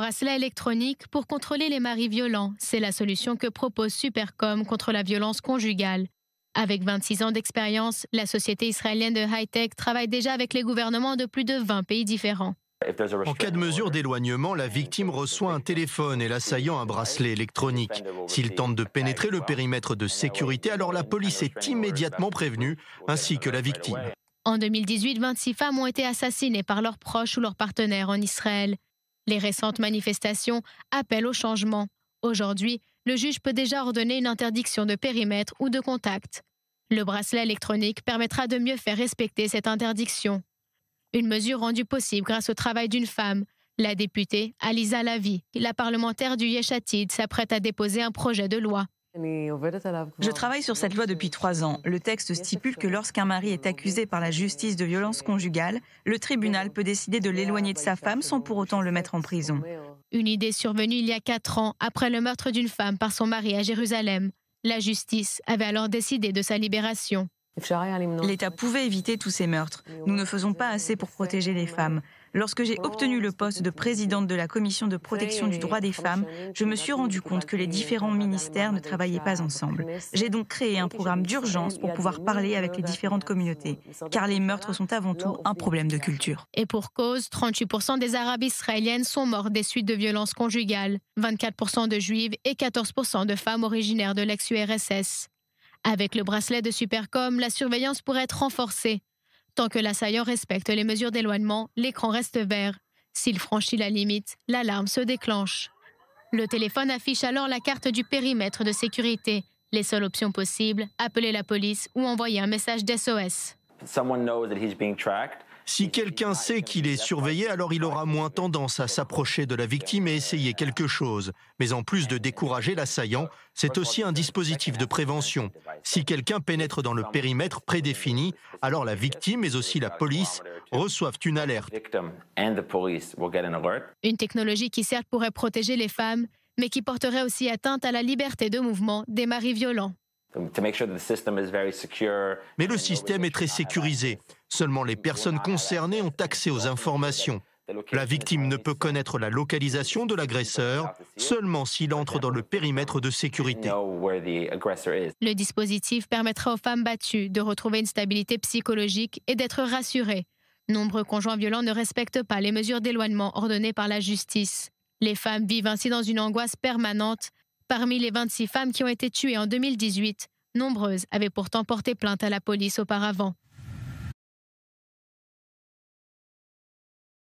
Bracelet électronique pour contrôler les maris violents, c'est la solution que propose Supercom contre la violence conjugale. Avec 26 ans d'expérience, la société israélienne de high-tech travaille déjà avec les gouvernements de plus de 20 pays différents. En cas de mesure d'éloignement, la victime reçoit un téléphone et l'assaillant un bracelet électronique. S'il tente de pénétrer le périmètre de sécurité, alors la police est immédiatement prévenue, ainsi que la victime. En 2018, 26 femmes ont été assassinées par leurs proches ou leurs partenaires en Israël. Les récentes manifestations appellent au changement. Aujourd'hui, le juge peut déjà ordonner une interdiction de périmètre ou de contact. Le bracelet électronique permettra de mieux faire respecter cette interdiction. Une mesure rendue possible grâce au travail d'une femme, la députée Alisa Lavi, la parlementaire du Yeshatid, s'apprête à déposer un projet de loi je travaille sur cette loi depuis trois ans. Le texte stipule que lorsqu'un mari est accusé par la justice de violence conjugale, le tribunal peut décider de l'éloigner de sa femme sans pour autant le mettre en prison. Une idée survenue il y a quatre ans, après le meurtre d'une femme par son mari à Jérusalem. La justice avait alors décidé de sa libération. L'État pouvait éviter tous ces meurtres. Nous ne faisons pas assez pour protéger les femmes. Lorsque j'ai obtenu le poste de présidente de la Commission de protection du droit des femmes, je me suis rendu compte que les différents ministères ne travaillaient pas ensemble. J'ai donc créé un programme d'urgence pour pouvoir parler avec les différentes communautés, car les meurtres sont avant tout un problème de culture. Et pour cause, 38% des Arabes israéliennes sont morts des suites de violences conjugales, 24% de juives et 14% de femmes originaires de l'ex-URSS. Avec le bracelet de Supercom, la surveillance pourrait être renforcée Tant que l'assaillant respecte les mesures d'éloignement, l'écran reste vert. S'il franchit la limite, l'alarme se déclenche. Le téléphone affiche alors la carte du périmètre de sécurité. Les seules options possibles, appeler la police ou envoyer un message d'SOS. Si quelqu'un sait qu'il est surveillé, alors il aura moins tendance à s'approcher de la victime et essayer quelque chose. Mais en plus de décourager l'assaillant, c'est aussi un dispositif de prévention. Si quelqu'un pénètre dans le périmètre prédéfini, alors la victime, mais aussi la police, reçoivent une alerte. Une technologie qui certes pourrait protéger les femmes, mais qui porterait aussi atteinte à la liberté de mouvement des maris violents. Mais le système est très sécurisé. Seulement les personnes concernées ont accès aux informations. La victime ne peut connaître la localisation de l'agresseur seulement s'il entre dans le périmètre de sécurité. Le dispositif permettra aux femmes battues de retrouver une stabilité psychologique et d'être rassurées. Nombreux conjoints violents ne respectent pas les mesures d'éloignement ordonnées par la justice. Les femmes vivent ainsi dans une angoisse permanente Parmi les 26 femmes qui ont été tuées en 2018, nombreuses avaient pourtant porté plainte à la police auparavant.